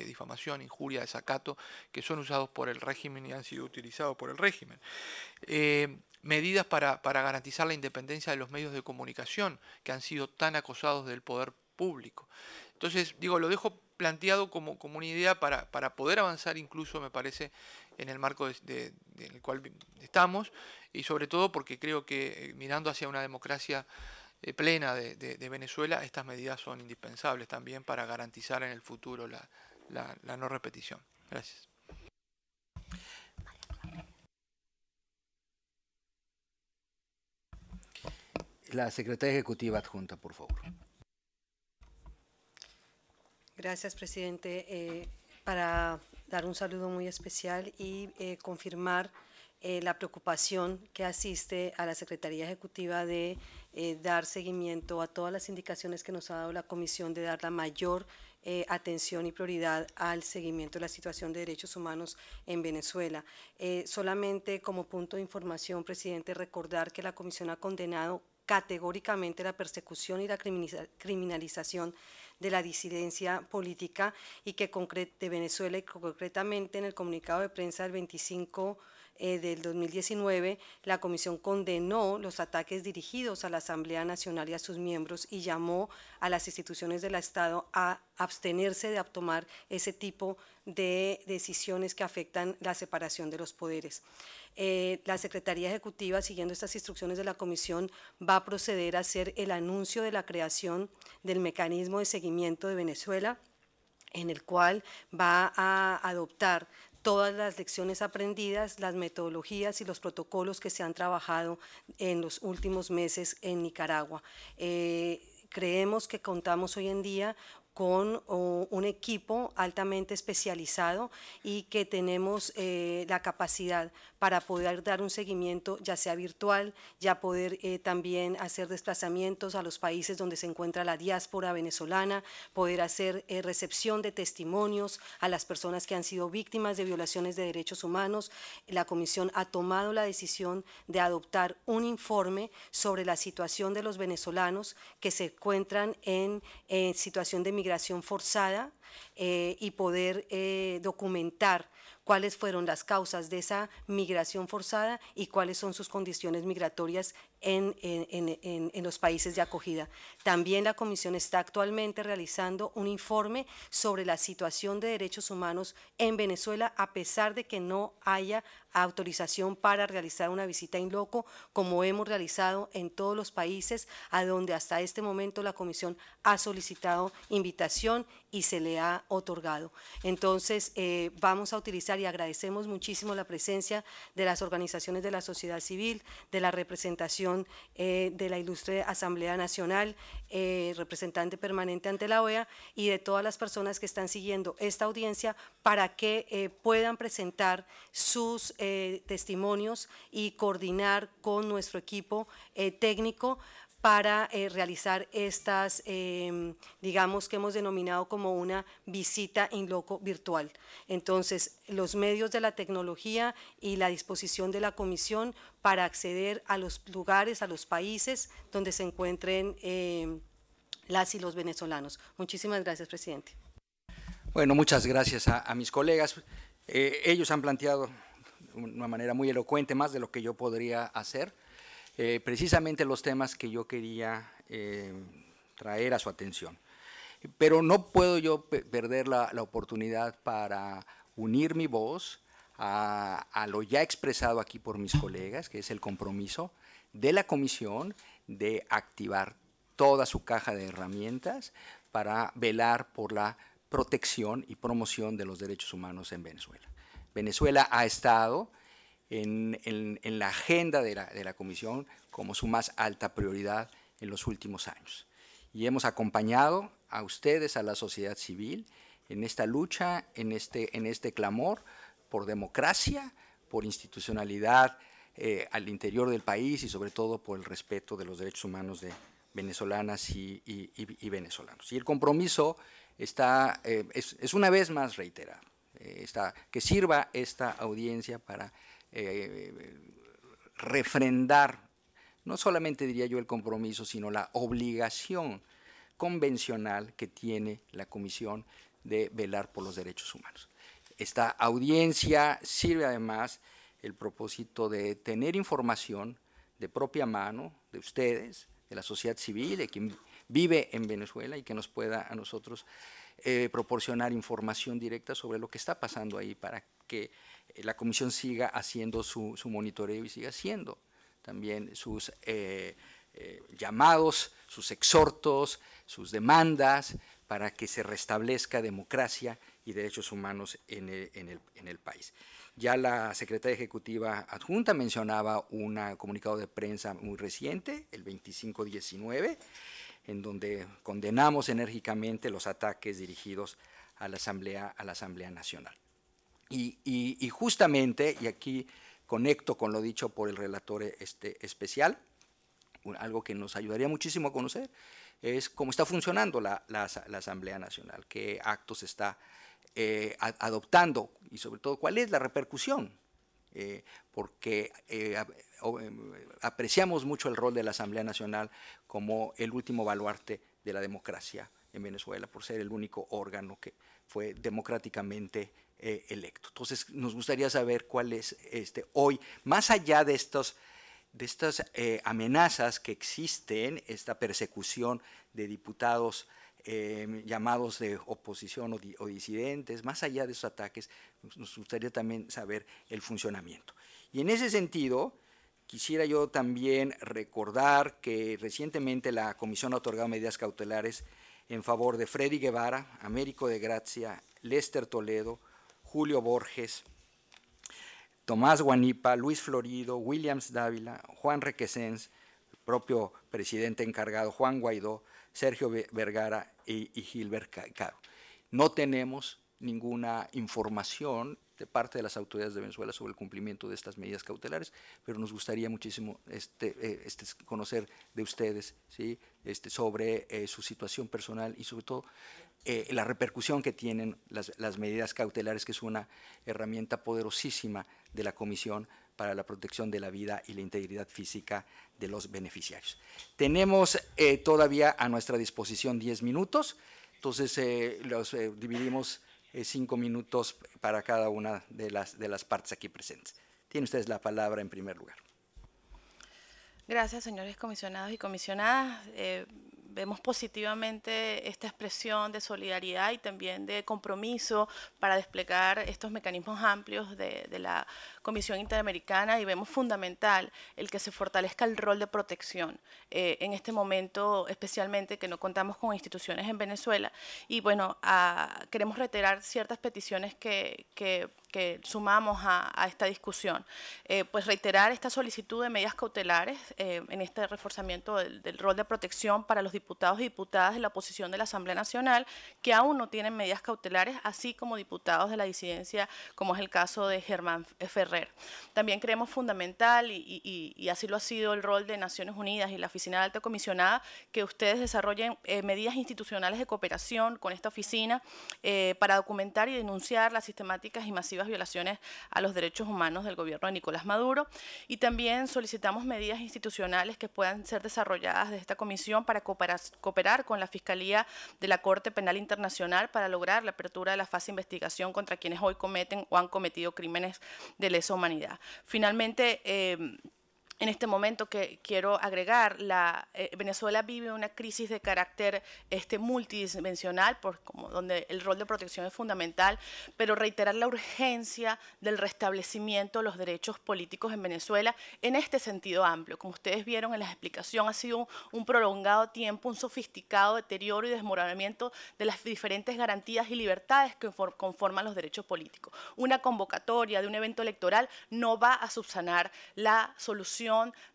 difamación, injuria, desacato, que son usados por el régimen y han sido utilizados por el régimen. Eh, medidas para, garantizar la independencia de los medios de comunicación que han sido tan acosados del poder público. Entonces, digo, lo dejo planteado como, como una idea para, para, poder avanzar incluso, me parece, en el marco de, en el cual estamos y sobre todo porque creo que eh, mirando hacia una democracia eh, plena de, Venezuela, estas medidas son indispensables también para garantizar en el futuro la, no repetición. Gracias. La secretaria ejecutiva adjunta, por favor. Gracias, presidente. Eh, para dar un saludo muy especial y eh, confirmar eh, la preocupación que asiste a la Secretaría Ejecutiva de eh, dar seguimiento a todas las indicaciones que nos ha dado la Comisión de dar la mayor atención y prioridad al seguimiento de la situación de derechos humanos en Venezuela. solamente como punto de información, presidente, recordar que la Comisión ha condenado categóricamente la persecución y la criminalización de la disidencia política y que de Venezuela y concretamente en el comunicado de prensa del 25 eh, del 2019, la comisión condenó los ataques dirigidos a la Asamblea Nacional y a sus miembros y llamó a las instituciones del Estado a abstenerse de tomar ese tipo de decisiones que afectan la separación de los poderes. Eh, la Secretaría Ejecutiva, siguiendo estas instrucciones de la Comisión, va a proceder a hacer el anuncio de la creación del mecanismo de seguimiento de Venezuela en el cual va a adoptar todas las lecciones aprendidas, las metodologías y los protocolos que se han trabajado en los últimos meses en Nicaragua. Eh, creemos que contamos hoy en día con oh, un equipo altamente especializado y que tenemos eh, la capacidad para poder dar un seguimiento ya sea virtual, ya poder eh, también hacer desplazamientos a los países donde se encuentra la diáspora venezolana, poder hacer eh, recepción de testimonios a las personas que han sido víctimas de violaciones de derechos humanos. La Comisión ha tomado la decisión de adoptar un informe sobre la situación de los venezolanos que se encuentran en situación de migración forzada eh, y poder documentar cuáles fueron las causas de esa migración forzada y cuáles son sus condiciones migratorias en, los países de acogida. También la Comisión está actualmente realizando un informe sobre la situación de derechos humanos en Venezuela, a pesar de que no haya autorización para realizar una visita in loco, como hemos realizado en todos los países, a donde hasta este momento la Comisión ha solicitado invitación y se le ha otorgado. Entonces, eh, vamos a utilizar y agradecemos muchísimo la presencia de las organizaciones de la sociedad civil, de la representación eh, de la Ilustre Asamblea Nacional, eh, representante permanente ante la OEA, y de todas las personas que están siguiendo esta audiencia para que eh, puedan presentar sus testimonios y coordinar con nuestro equipo técnico para eh, realizar estas, em, digamos, que hemos denominado como una visita in loco virtual. Entonces, los medios de la tecnología y la disposición de la comisión para acceder a los lugares, a los países donde se encuentren em, las y los venezolanos. Muchísimas gracias, presidente. Bueno, muchas gracias a, a mis colegas. Eh, ellos han planteado de una manera muy elocuente más de lo que yo podría hacer eh, precisamente los temas que yo quería eh, traer a su atención. Pero no puedo yo perder la, oportunidad para unir mi voz a, a, lo ya expresado aquí por mis colegas, que es el compromiso de la comisión de activar toda su caja de herramientas para velar por la protección y promoción de los derechos humanos en Venezuela. Venezuela ha estado en, la agenda de la, de la Comisión como su más alta prioridad en los últimos años. Y hemos acompañado a ustedes, a la sociedad civil, en esta lucha, en este, en este clamor por democracia, por institucionalidad eh, al interior del país y sobre todo por el respeto de los derechos humanos de venezolanas y, y, venezolanos. Y el compromiso está, eh, es, es, una vez más reiterado, eh, está, que sirva esta audiencia para eh, refrendar, no solamente diría yo el compromiso, sino la obligación convencional que tiene la Comisión de velar por los derechos humanos. Esta audiencia sirve además el propósito de tener información de propia mano, de ustedes, de la sociedad civil, de quien vive en Venezuela y que nos pueda a nosotros eh, proporcionar información directa sobre lo que está pasando ahí para que eh, la comisión siga haciendo su, monitoreo y siga haciendo también sus eh, eh, llamados, sus exhortos, sus demandas para que se restablezca democracia y derechos humanos en el, país. Ya la secretaria ejecutiva adjunta mencionaba un comunicado de prensa muy reciente, el 25-19, en donde condenamos enérgicamente los ataques dirigidos a la Asamblea Nacional. Y, justamente, y aquí conecto con lo dicho por el relator eh, este especial, algo que nos ayudaría muchísimo a conocer, es cómo está funcionando la, Asamblea Nacional, qué actos está eh, adoptando y sobre todo cuál es la repercusión eh, porque em, apreciamos mucho el rol de la Asamblea Nacional como el último baluarte de la democracia en Venezuela, por ser el único órgano que fue democráticamente eh, electo. Entonces, nos gustaría saber cuál es este, hoy, más allá de, estos, de estas eh, amenazas que existen, esta persecución de diputados eh, llamados de oposición o, o, disidentes, más allá de esos ataques, pues, nos gustaría también saber el funcionamiento. Y en ese sentido, quisiera yo también recordar que recientemente la Comisión ha otorgado medidas cautelares en favor de Freddy Guevara, Américo de Gracia, Lester Toledo, Julio Borges, Tomás Guanipa, Luis Florido, Williams Dávila, Juan Requesens, el propio presidente encargado Juan Guaidó, Sergio Vergara e, y, Gilbert No tenemos ninguna información este, parte de las autoridades de Venezuela sobre el cumplimiento de estas medidas cautelares, pero nos gustaría muchísimo este, eh, este, conocer de ustedes ¿sí? sobre eh, su situación personal y sobre todo eh, la repercusión que tienen las, medidas cautelares, que es una herramienta poderosísima de la Comisión para la protección de la vida y la integridad física de los beneficiarios. Tenemos todavía a nuestra disposición 10 minutos, entonces los dividimos eh, cinco minutos para cada una de las, de las partes aquí presentes. Tiene ustedes la palabra en primer lugar. Gracias, señores comisionados y comisionadas. Eh, vemos positivamente esta expresión de solidaridad y también de compromiso para desplegar estos mecanismos amplios de la Comisión Interamericana y vemos fundamental el que se fortalezca el rol de protección eh, en este momento, especialmente que no contamos con instituciones en Venezuela. Y bueno, queremos reiterar ciertas peticiones que, que sumamos a, esta discusión. Eh, pues reiterar esta solicitud de medidas cautelares eh, en este reforzamiento del, del, rol de protección para los diputados y diputadas de la oposición de la Asamblea Nacional que aún no tienen medidas cautelares, así como diputados de la disidencia, como es el caso de Germán Ferrer. También creemos fundamental, y, así lo ha sido el rol de Naciones Unidas y la Oficina de Alta Comisionada, que ustedes desarrollen eh, medidas institucionales de cooperación con esta oficina eh, para documentar y denunciar las sistemáticas y masivas violaciones a los derechos humanos del gobierno de Nicolás Maduro. Y también solicitamos medidas institucionales que puedan ser desarrolladas de esta comisión para cooperar, cooperar con la Fiscalía de la Corte Penal Internacional para lograr la apertura de la fase de investigación contra quienes hoy cometen o han cometido crímenes de lesión humanidad. Finalmente, eh, en este momento que quiero agregar, la, eh, Venezuela vive una crisis de carácter este, multidimensional, por, como, donde el rol de protección es fundamental, pero reiterar la urgencia del restablecimiento de los derechos políticos en Venezuela en este sentido amplio. Como ustedes vieron en la explicación, ha sido un prolongado tiempo, un sofisticado deterioro y desmoronamiento de las diferentes garantías y libertades que conforman los derechos políticos. Una convocatoria de un evento electoral no va a subsanar la solución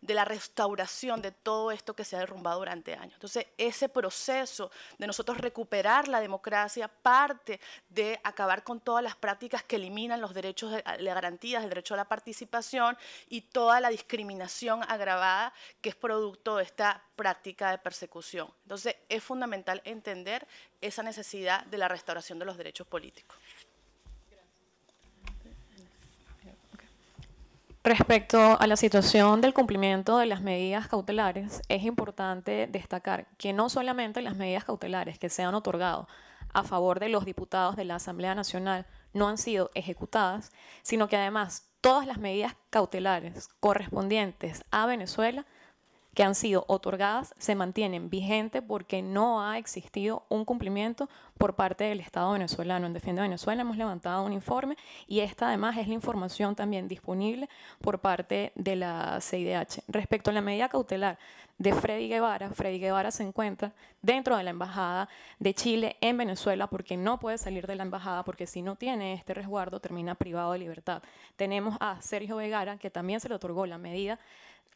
de la restauración de todo esto que se ha derrumbado durante años. Entonces, ese proceso de nosotros recuperar la democracia parte de acabar con todas las prácticas que eliminan los derechos, las garantías el derecho a la participación y toda la discriminación agravada que es producto de esta práctica de persecución. Entonces, es fundamental entender esa necesidad de la restauración de los derechos políticos. Respecto a la situación del cumplimiento de las medidas cautelares, es importante destacar que no solamente las medidas cautelares que se han otorgado a favor de los diputados de la Asamblea Nacional no han sido ejecutadas, sino que además todas las medidas cautelares correspondientes a Venezuela que han sido otorgadas se mantienen vigentes porque no ha existido un cumplimiento por parte del Estado venezolano. En Defiende Venezuela hemos levantado un informe y esta además es la información también disponible por parte de la CIDH. Respecto a la medida cautelar de Freddy Guevara, Freddy Guevara se encuentra dentro de la Embajada de Chile en Venezuela porque no puede salir de la Embajada porque si no tiene este resguardo termina privado de libertad. Tenemos a Sergio Vegara que también se le otorgó la medida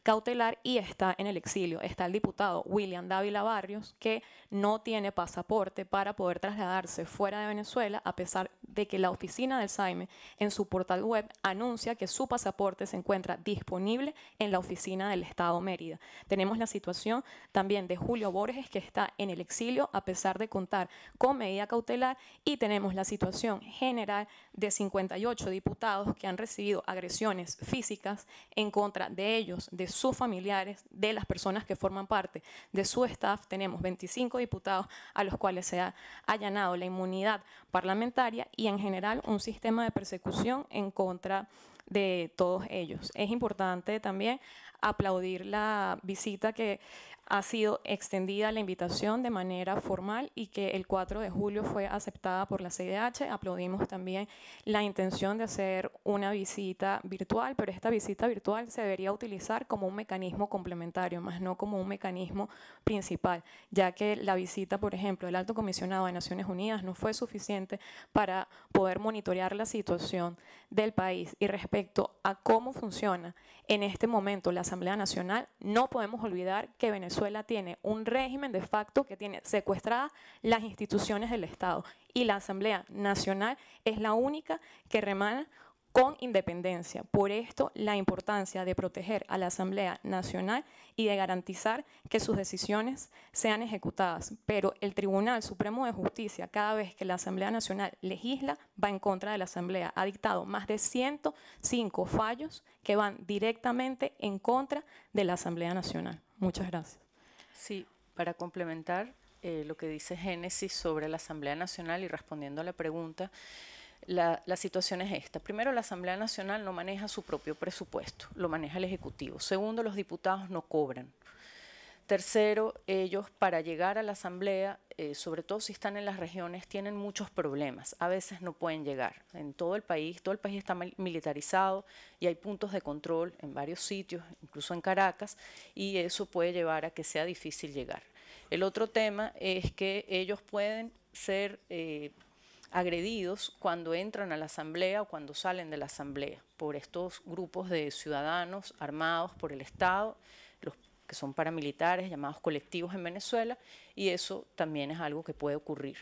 cautelar y está en el exilio. Está el diputado William Dávila Barrios, que no tiene pasaporte para poder trasladarse fuera de Venezuela, a pesar de que la oficina del SAIME en su portal web anuncia que su pasaporte se encuentra disponible en la oficina del Estado Mérida. Tenemos la situación también de Julio Borges, que está en el exilio, a pesar de contar con medida cautelar, y tenemos la situación general de 58 diputados que han recibido agresiones físicas en contra de ellos, de sus familiares, de las personas que forman parte de su staff. Tenemos 25 diputados a los cuales se ha allanado la inmunidad parlamentaria y en general un sistema de persecución en contra de todos ellos. Es importante también aplaudir la visita que ha sido extendida la invitación de manera formal y que el 4 de julio fue aceptada por la CIDH. Aplaudimos también la intención de hacer una visita virtual, pero esta visita virtual se debería utilizar como un mecanismo complementario, más no como un mecanismo principal, ya que la visita, por ejemplo, del alto comisionado de Naciones Unidas no fue suficiente para poder monitorear la situación del país. Y respecto a cómo funciona en este momento la Asamblea Nacional, no podemos olvidar que Venezuela Venezuela tiene un régimen de facto que tiene secuestradas las instituciones del Estado y la Asamblea Nacional es la única que remana con independencia. Por esto, la importancia de proteger a la Asamblea Nacional y de garantizar que sus decisiones sean ejecutadas. Pero el Tribunal Supremo de Justicia, cada vez que la Asamblea Nacional legisla, va en contra de la Asamblea. Ha dictado más de 105 fallos que van directamente en contra de la Asamblea Nacional. Muchas gracias. Sí, para complementar eh, lo que dice Génesis sobre la Asamblea Nacional y respondiendo a la pregunta, la, la, situación es esta. Primero, la Asamblea Nacional no maneja su propio presupuesto, lo maneja el Ejecutivo. Segundo, los diputados no cobran. Tercero, ellos para llegar a la asamblea, eh, sobre todo si están en las regiones, tienen muchos problemas. A veces no pueden llegar. En todo el país, todo el país está militarizado y hay puntos de control en varios sitios, incluso en Caracas, y eso puede llevar a que sea difícil llegar. El otro tema es que ellos pueden ser eh, agredidos cuando entran a la asamblea o cuando salen de la asamblea por estos grupos de ciudadanos armados por el Estado son paramilitares, llamados colectivos en Venezuela, y eso también es algo que puede ocurrir.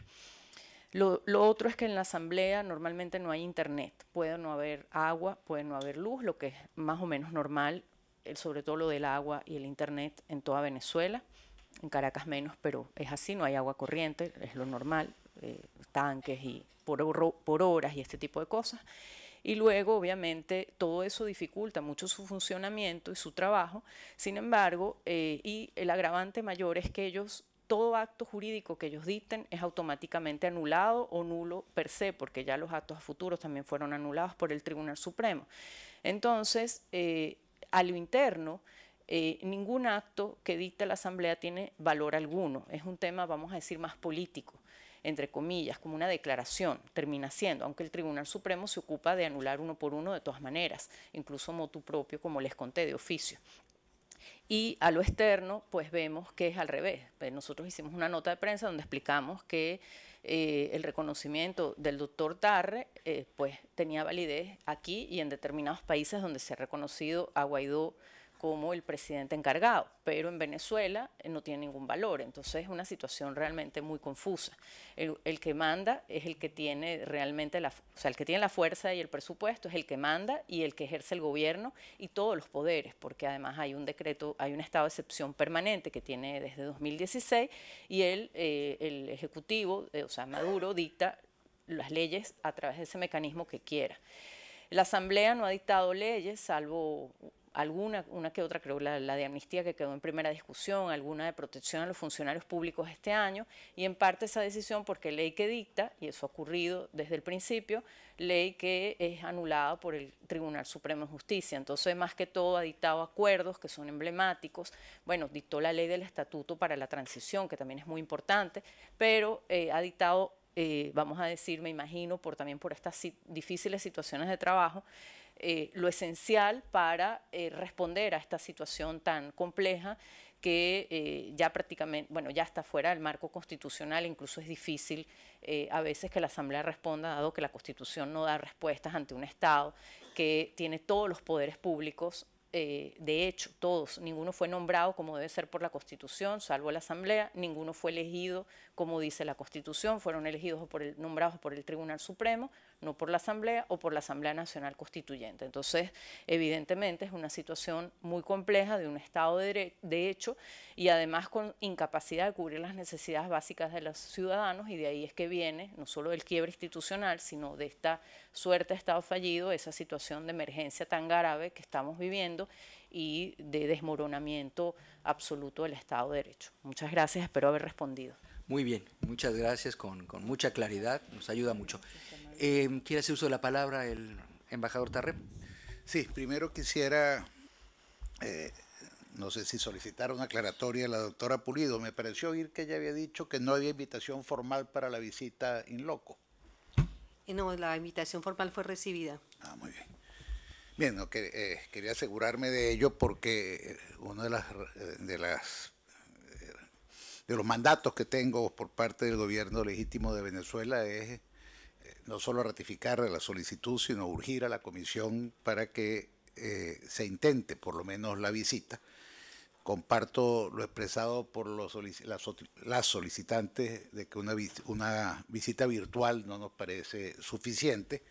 Lo, otro es que en la asamblea normalmente no hay internet, puede no haber agua, puede no haber luz, lo que es más o menos normal, eh, sobre todo lo del agua y el internet en toda Venezuela, en Caracas menos, pero es así, no hay agua corriente, es lo normal, eh, tanques y por, por horas y este tipo de cosas y luego obviamente todo eso dificulta mucho su funcionamiento y su trabajo. Sin embargo, eh, y el agravante mayor es que ellos todo acto jurídico que ellos dicten es automáticamente anulado o nulo per se, porque ya los actos futuros también fueron anulados por el Tribunal Supremo. Entonces, eh, a lo interno, eh, ningún acto que dicta la Asamblea tiene valor alguno. Es un tema, vamos a decir, más político entre comillas, como una declaración, termina siendo, aunque el Tribunal Supremo se ocupa de anular uno por uno de todas maneras, incluso motu propio, como les conté, de oficio. Y a lo externo, pues vemos que es al revés. Pues nosotros hicimos una nota de prensa donde explicamos que eh, el reconocimiento del doctor Tarre eh, pues, tenía validez aquí y en determinados países donde se ha reconocido a Guaidó como el presidente encargado, pero en Venezuela eh, no tiene ningún valor, entonces es una situación realmente muy confusa. El, que manda es el que tiene realmente la, o sea, el que tiene la fuerza y el presupuesto es el que manda y el que ejerce el gobierno y todos los poderes, porque además hay un decreto, hay un estado de excepción permanente que tiene desde 2016 y el, eh, el ejecutivo, eh, o sea, Maduro dicta las leyes a través de ese mecanismo que quiera. La Asamblea no ha dictado leyes, salvo alguna, una que otra, creo la, la, de amnistía que quedó en primera discusión, alguna de protección a los funcionarios públicos este año, y en parte esa decisión porque ley que dicta, y eso ha ocurrido desde el principio, ley que es anulada por el Tribunal Supremo de Justicia. Entonces, más que todo, ha dictado acuerdos que son emblemáticos. Bueno, dictó la ley del Estatuto para la Transición, que también es muy importante, pero eh, ha dictado eh, vamos a decir, me imagino, por, también por estas difíciles situaciones de trabajo, eh, lo esencial para eh, responder a esta situación tan compleja que eh, ya prácticamente, bueno, ya está fuera del marco constitucional, incluso es difícil a veces que la Asamblea responda, dado que la Constitución no da respuestas ante un Estado que tiene todos los poderes públicos, de hecho, todos, ninguno fue nombrado como debe ser por la Constitución, salvo la Asamblea, ninguno fue elegido como dice la Constitución, fueron elegidos o nombrados por el Tribunal Supremo, no por la Asamblea o por la Asamblea Nacional Constituyente. Entonces, evidentemente es una situación muy compleja de un Estado de, hecho y además con incapacidad de cubrir las necesidades básicas de los ciudadanos y de ahí es que viene no solo el quiebre institucional, sino de esta suerte de Estado fallido, esa situación de emergencia tan grave que estamos viviendo y de desmoronamiento absoluto del Estado de Derecho. Muchas gracias, espero haber respondido. Muy bien, muchas gracias con, con mucha claridad, nos ayuda mucho. Eh, ¿Quiere hacer uso de la palabra el embajador Tarrep? Sí, primero quisiera, eh, no sé si solicitar una aclaratoria a la doctora Pulido. Me pareció oír que ella había dicho que no había invitación formal para la visita in loco. No, la invitación formal fue recibida. Ah, muy bien. Bien, que, eh, quería asegurarme de ello porque eh, uno de las, de las de los mandatos que tengo por parte del gobierno legítimo de Venezuela es no solo ratificar la solicitud, sino urgir a la comisión para que eh, se intente por lo menos la visita. Comparto lo expresado por los las, solicitantes de que una, una, visita virtual no nos parece suficiente.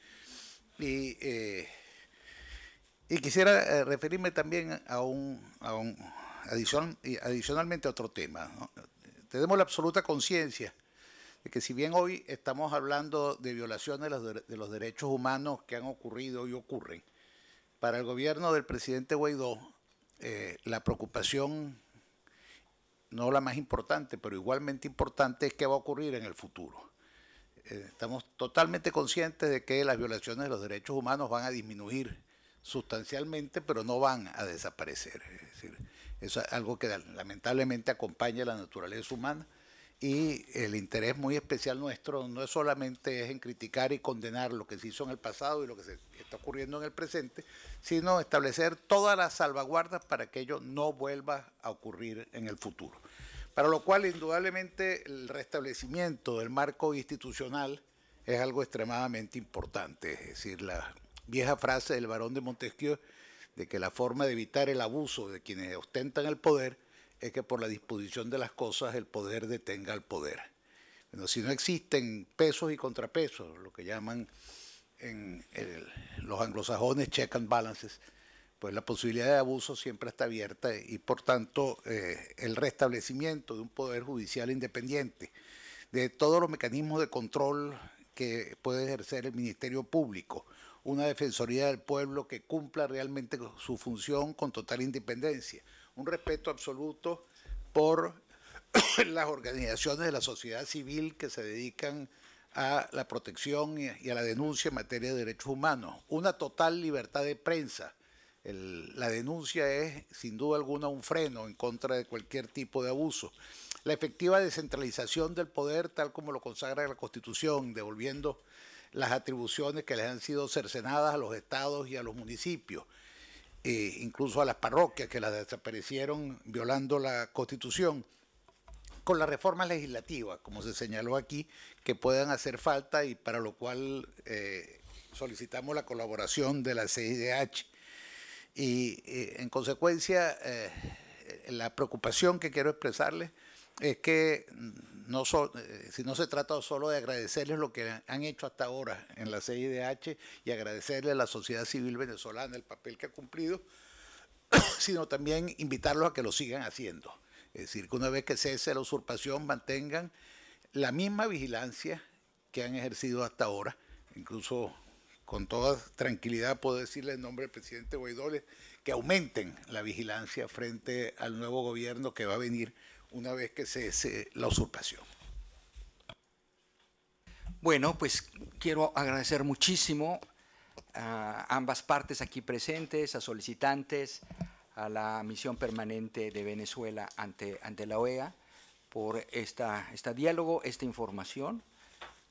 Y, eh, quisiera eh, referirme también a un, adicionalmente a otro tema. Tenemos la absoluta conciencia que si bien hoy estamos hablando de violaciones de los, derechos humanos que han ocurrido y ocurren, para el gobierno del presidente Guaidó, eh, la preocupación, no la más importante, pero igualmente importante, es qué va a ocurrir en el futuro. Eh, estamos totalmente conscientes de que las violaciones de los derechos humanos van a disminuir sustancialmente, pero no van a desaparecer. Es decir, es algo que lamentablemente acompaña a la naturaleza humana y el interés muy especial nuestro no es solamente es en criticar y condenar lo que se hizo en el pasado y lo que se está ocurriendo en el presente, sino establecer todas las salvaguardas para que ello no vuelva a ocurrir en el futuro. Para lo cual, indudablemente, el restablecimiento del marco institucional es algo extremadamente importante. Es decir, la vieja frase del barón de Montesquieu de que la forma de evitar el abuso de quienes ostentan el poder es que por la disposición de las cosas el poder detenga al poder. Bueno, si no existen pesos y contrapesos, lo que llaman en los anglosajones check and balances, pues la posibilidad de abuso siempre está abierta y por tanto eh, el restablecimiento de un poder judicial independiente, de todos los mecanismos de control que puede ejercer el Ministerio Público, una Defensoría del Pueblo que cumpla realmente su función con total independencia, un respeto absoluto por las organizaciones de la sociedad civil que se dedican a la protección y a la denuncia en materia de derechos humanos. Una total libertad de prensa. la denuncia es, sin duda alguna, un freno en contra de cualquier tipo de abuso. La efectiva descentralización del poder, tal como lo consagra la Constitución, devolviendo las atribuciones que les han sido cercenadas a los estados y a los municipios. Eh, incluso a las parroquias que las desaparecieron violando la constitución, con las reformas legislativas, como se señaló aquí, que puedan hacer falta y para lo cual eh, solicitamos la colaboración de la CIDH. Y eh, en consecuencia, la preocupación que quiero expresarles es que mm, no, eh, si no se trata solo de agradecerles lo que han hecho hasta ahora en la CIDH y agradecerle a la sociedad civil venezolana el papel que ha cumplido, sino también invitarlos a que lo sigan haciendo. Es decir, que una vez que cese la usurpación mantengan la misma vigilancia que han ejercido hasta ahora, incluso con toda tranquilidad puedo decirle en nombre del presidente Guaidó que aumenten la vigilancia frente al nuevo gobierno que va a venir una vez que se cese la usurpación. Bueno, pues quiero agradecer muchísimo a ambas partes aquí presentes, a solicitantes, a la misión permanente de Venezuela ante, ante la OEA por esta, este diálogo, esta información.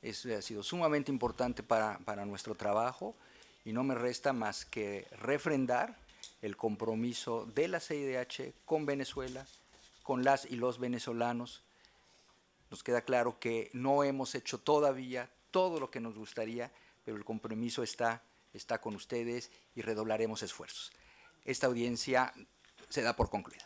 Es, ha sido sumamente importante para, para nuestro trabajo y no me resta más que refrendar el compromiso de la CIDH con Venezuela con las y los venezolanos, nos queda claro que no hemos hecho todavía todo lo que nos gustaría, pero el compromiso está, está con ustedes y redoblaremos esfuerzos. Esta audiencia se da por concluida.